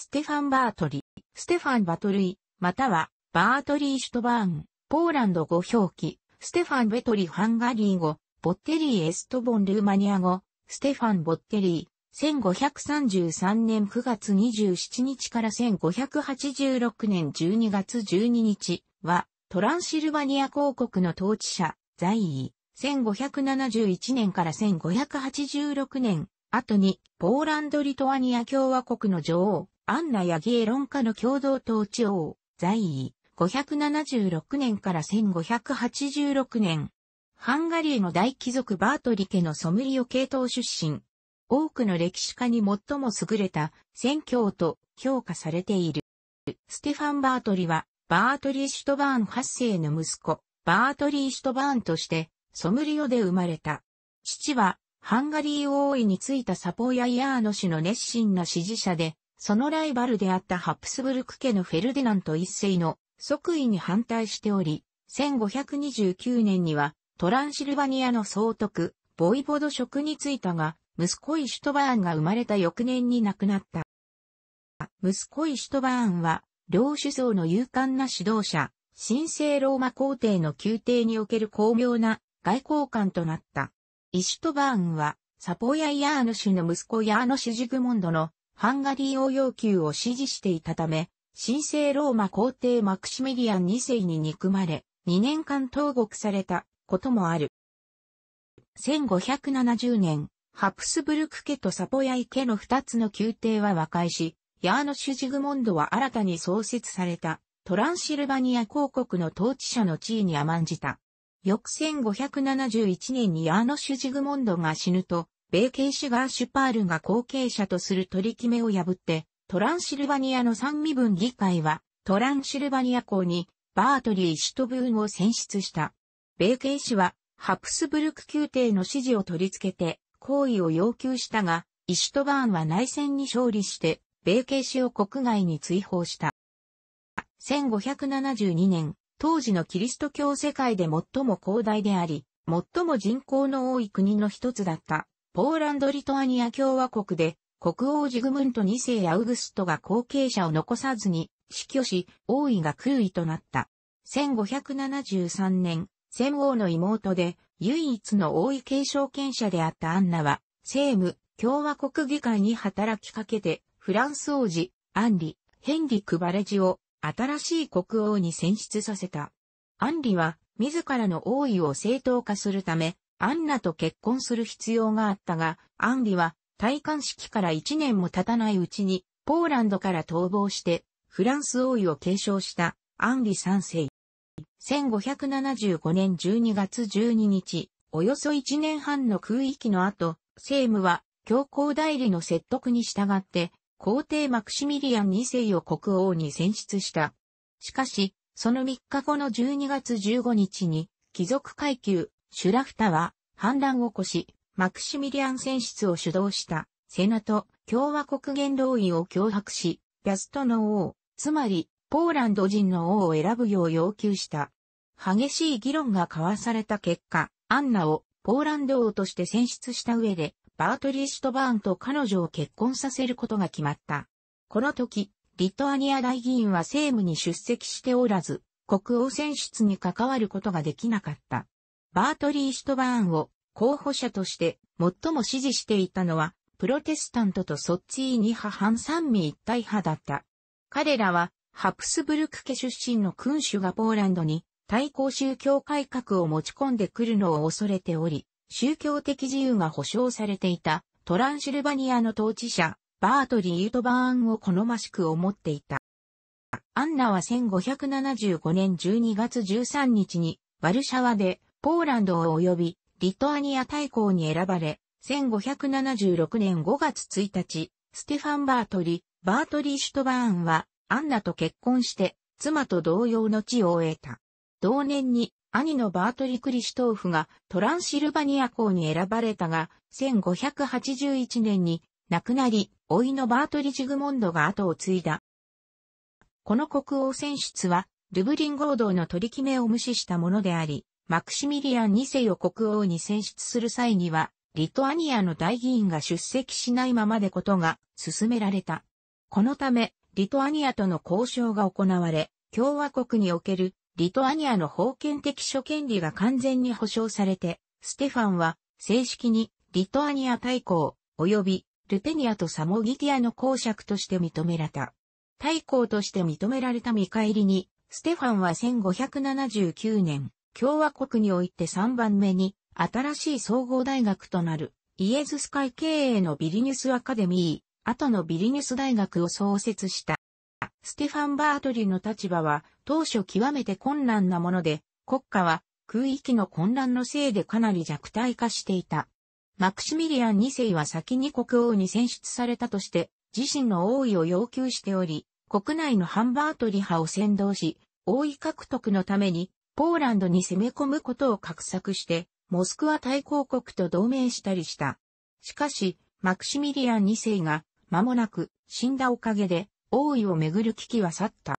ステファン・バートリ、ステファン・バトルイ、または、バートリー・シュトバーン、ポーランド語表記、ステファン・ベトリ・ハンガリー語、ボッテリー・エストボン・ルーマニア語、ステファン・ボッテリー、1533年9月27日から1586年12月12日は、トランシルバニア公国の統治者、在位、1571年から1586年、後に、ポーランド・リトアニア共和国の女王、アンナ・ヤギエロン家の共同統治王、在位、576年から1586年。ハンガリーの大貴族バートリ家のソムリオ系統出身。多くの歴史家に最も優れた宣教と評価されている。ステファン・バートリは、バートリー・シュトバーン8世の息子、バートリー・シュトバーンとして、ソムリオで生まれた。父は、ハンガリー王位についたサポーヤイヤーノ氏の熱心な支持者で、そのライバルであったハプスブルク家のフェルディナント一世の即位に反対しており、1529年にはトランシルバニアの総督、ボイボド職に就いたが、息子イシュトバーンが生まれた翌年に亡くなった。息子イシュトバーンは、両首相の勇敢な指導者、神聖ローマ皇帝の宮廷における巧妙な外交官となった。イシュトバーンは、サポヤイヤーヌ氏の息子ヤーノシジグモンドのハンガリー王要求を支持していたため、神聖ローマ皇帝マクシミリアン2世に憎まれ、2年間投獄されたこともある。1570年、ハプスブルク家とサポヤイ家の二つの宮廷は和解し、ヤーノシュ・ジグモンドは新たに創設されたトランシルバニア公国の統治者の地位に甘んじた。翌1571年にヤーノシュ・ジグモンドが死ぬと、米系シュガーシュパールが後継者とする取り決めを破って、トランシルバニアの三味分議会は、トランシルバニア校に、バートリー・シュトブーンを選出した。米系氏は、ハプスブルク宮廷の支持を取り付けて、行為を要求したが、イシュトバーンは内戦に勝利して、米系氏を国外に追放した。1572年、当時のキリスト教世界で最も広大であり、最も人口の多い国の一つだったポーランド・リトアニア共和国で、国王ジグムント2世アウグストが後継者を残さずに死去し、王位が空位となった。1573年、戦王の妹で、唯一の王位継承権者であったアンナは、政務、共和国議会に働きかけて、フランス王子、アンリ、ヘンリク・バレジを、新しい国王に選出させた。アンリは、自らの王位を正当化するため、アンナと結婚する必要があったが、アンリは戴冠式から1年も経たないうちに、ポーランドから逃亡して、フランス王位を継承したアンリ三世。1575年12月12日、およそ1年半の空域の後、政務は教皇代理の説得に従って、皇帝マクシミリアン二世を国王に選出した。しかし、その3日後の12月15日に、貴族階級、シュラフタは反乱を起こし、マクシミリアン選出を主導した、セナと共和国元老院を脅迫し、ビャストの王、つまり、ポーランド人の王を選ぶよう要求した。激しい議論が交わされた結果、アンナをポーランド王として選出した上で、バートリー・シュトバーンと彼女を結婚させることが決まった。この時、リトアニア大議員は政務に出席しておらず、国王選出に関わることができなかった。バートリー・シュトバーンを候補者として最も支持していたのは、プロテスタントとソッチーニ派反三味一体派だった。彼らは、ハプスブルク家出身の君主がポーランドに対抗宗教改革を持ち込んでくるのを恐れており、宗教的自由が保障されていたトランシルバニアの統治者、バートリー・ユトバーンを好ましく思っていた。アンナは1575年12月13日にワルシャワでポーランド及びリトアニア大公に選ばれ、1576年5月1日、ステファン・バートリ、バートリ・シュトバーンは、アンナと結婚して、妻と同様の地を得た。同年に、兄のバートリ・クリシュトーフがトランシルバニア公に選ばれたが、1581年に亡くなり、老いのバートリ・ジグモンドが後を継いだ。この国王選出はルブリン合同の取り決めを無視したものであり、マクシミリアン2世を国王に選出する際には、リトアニアの大議員が出席しないままでことが進められた。このため、リトアニアとの交渉が行われ、共和国におけるリトアニアの封建的諸権利が完全に保障されて、ステファンは正式にリトアニア大公及びルテニアとサモギティアの公爵として認められた。大公として認められた見返りにステファンは1579年、共和国において3番目に、新しい総合大学となる、イエズス会経営のビリニュスアカデミー、後のビリニュス大学を創設した。ステファン・バートリの立場は、当初極めて困難なもので、国家は、空域の混乱のせいでかなり弱体化していた。マクシミリアン2世は先に国王に選出されたとして、自身の王位を要求しており、国内のハンバートリ派を先導し、王位獲得のためにポーランドに攻め込むことを画策して、モスクワ大公国と同盟したりした。しかし、マクシミリアン2世が間もなく死んだおかげで王位をめぐる危機は去った。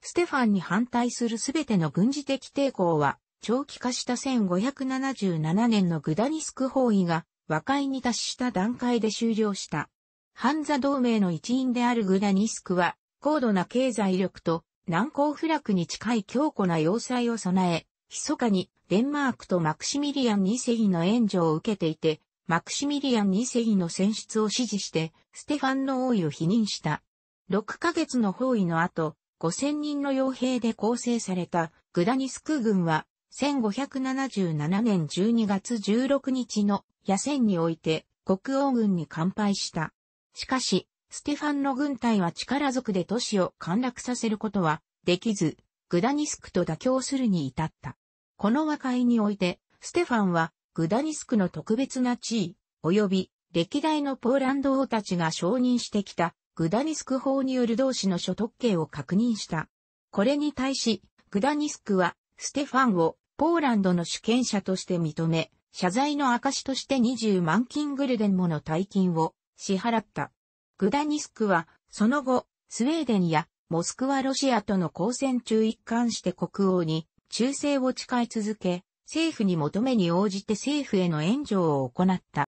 ステファンに反対するすべての軍事的抵抗は長期化した1577年のグダニスク包囲が和解に達した段階で終了した。ハンザ同盟の一員であるグダニスクは、高度な経済力と難攻不落に近い強固な要塞を備え、密かにデンマークとマクシミリアン2世の援助を受けていて、マクシミリアン2世の選出を支持して、ステファンの王位を否認した。6ヶ月の包囲の後、5000人の傭兵で構成されたグダニスク軍は、1577年12月16日の野戦において国王軍に完敗した。しかし、ステファンの軍隊は力ずくで都市を陥落させることはできず、グダニスクと妥協するに至った。この和解において、ステファンはグダニスクの特別な地位、及び歴代のポーランド王たちが承認してきたグダニスク法による同士の所得権を確認した。これに対し、グダニスクはステファンをポーランドの主権者として認め、謝罪の証として20万金グルデンもの大金を支払った。グダニスクは、その後、スウェーデンやモスクワロシアとの交戦中一貫して国王に忠誠を誓い続け、政府に求めに応じて政府への援助を行った。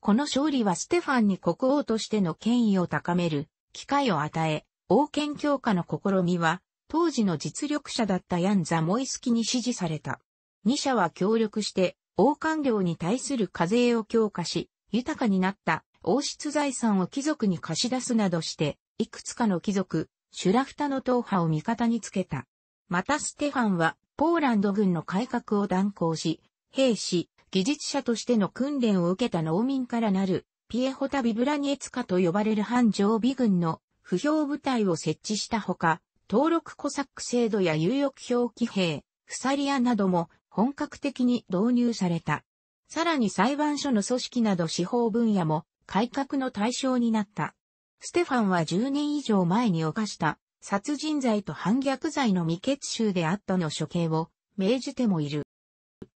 この勝利はステファンに国王としての権威を高める機会を与え、王権強化の試みは、当時の実力者だったヤン・ザ・モイスキに支持された。二者は協力して、王官僚に対する課税を強化し、豊かになった王室財産を貴族に貸し出すなどして、いくつかの貴族、シュラフタの党派を味方につけた。またステファンは、ポーランド軍の改革を断行し、兵士、技術者としての訓練を受けた農民からなる、ピエホタ・ビブラニエツカと呼ばれる反常備軍の不評部隊を設置したほか、登録コサック制度や有力表記兵、フサリアなども本格的に導入された。さらに裁判所の組織など司法分野も改革の対象になった。ステファンは10年以上前に犯した殺人罪と反逆罪の未決囚であったの処刑を命じてもいる。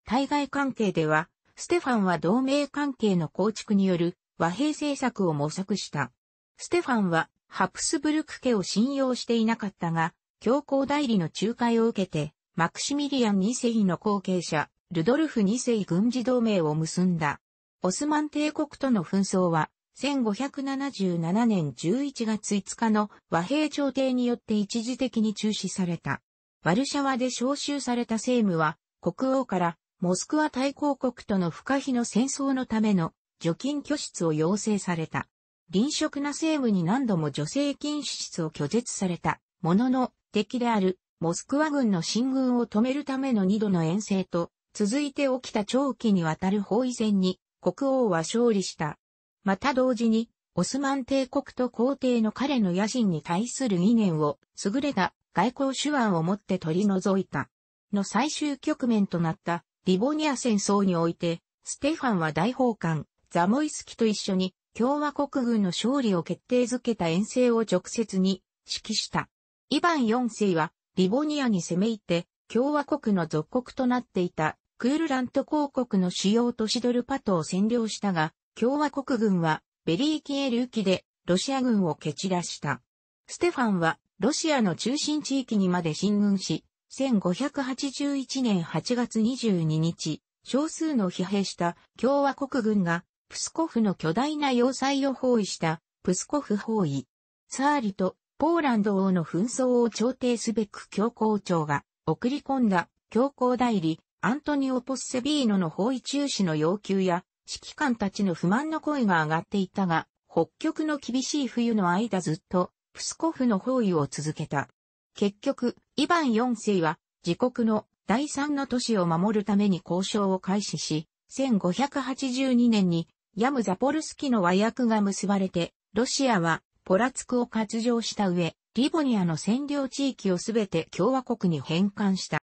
対外関係では、ステファンは同盟関係の構築による和平政策を模索した。ステファンはハプスブルク家を信用していなかったが、教皇代理の仲介を受けて、マクシミリアン2世の後継者、ルドルフ2世軍事同盟を結んだ。オスマン帝国との紛争は、1577年11月5日の和平調停によって一時的に中止された。ワルシャワで召集された政務は、国王からモスクワ大公国との不可避の戦争のための除菌拒出を要請された。臨職な政務に何度も女性禁止室を拒絶された。ものの、敵であるモスクワ軍の進軍を止めるための二度の遠征と、続いて起きた長期にわたる包囲戦に国王は勝利した。また同時に、オスマン帝国と皇帝の彼の野心に対する理念を、優れた外交手腕をもって取り除いた。の最終局面となったリボニア戦争において、ステファンは大法官、ザモイスキと一緒に共和国軍の勝利を決定づけた遠征を直接に指揮した。イヴァン4世はリボニアに攻め入って共和国の属国となっていたクエルラント公国の主要都市ドルパトを占領したが、共和国軍はベリーキエル沖でロシア軍を蹴散らした。ステファンはロシアの中心地域にまで進軍し、1581年8月22日、少数の疲弊した共和国軍がプスコフの巨大な要塞を包囲したプスコフ包囲。サーリとポーランド王の紛争を調停すべく教皇庁が送り込んだ強行代理アントニオ・ポッセビーノの包囲中止の要求や、指揮官たちの不満の声が上がっていたが、北極の厳しい冬の間ずっと、プスコフの包囲を続けた。結局、イヴァン4世は、自国の第三の都市を守るために交渉を開始し、1582年に、ヤムザポルスキの和訳が結ばれて、ロシアは、ポラツクを割譲した上、リボニアの占領地域をすべて共和国に返還した。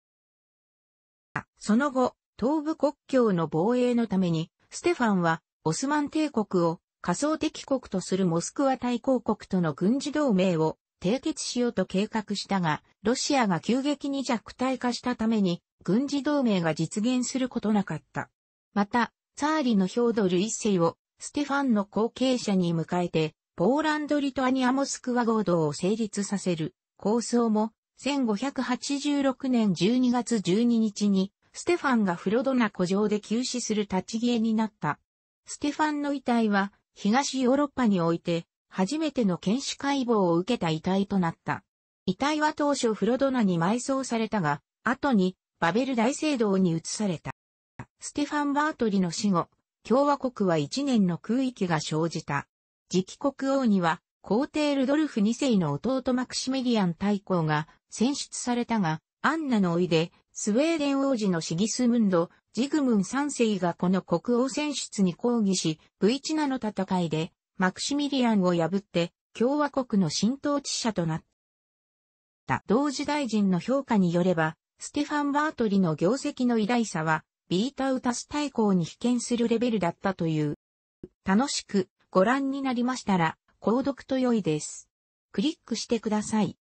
その後、東部国境の防衛のために、ステファンは、オスマン帝国を仮想敵国とするモスクワ大公国との軍事同盟を締結しようと計画したが、ロシアが急激に弱体化したために、軍事同盟が実現することなかった。また、ツァーリのヒョードル一世を、ステファンの後継者に迎えて、ポーランド・リトアニア・モスクワ合同を成立させる構想も1586年12月12日にステファンがフロドナ古城で急死する立ち消えになった。ステファンの遺体は、東ヨーロッパにおいて、初めての検視解剖を受けた遺体となった。遺体は当初フロドナに埋葬されたが、後に、バベル大聖堂に移された。ステファン・バートリの死後、共和国は一年の空域が生じた。次期国王には、皇帝ルドルフ2世の弟マクシメリアン大公が選出されたが、アンナのおいでスウェーデン王子のシギスムンド、ジグムン3世がこの国王選出に抗議し、V チナの戦いで、マクシミリアンを破って、共和国の新統治者となった。同時大臣の評価によれば、ステファン・バートリの業績の偉大さは、ビータウタス大公に被験するレベルだったという。楽しくご覧になりましたら、購読と良いです。クリックしてください。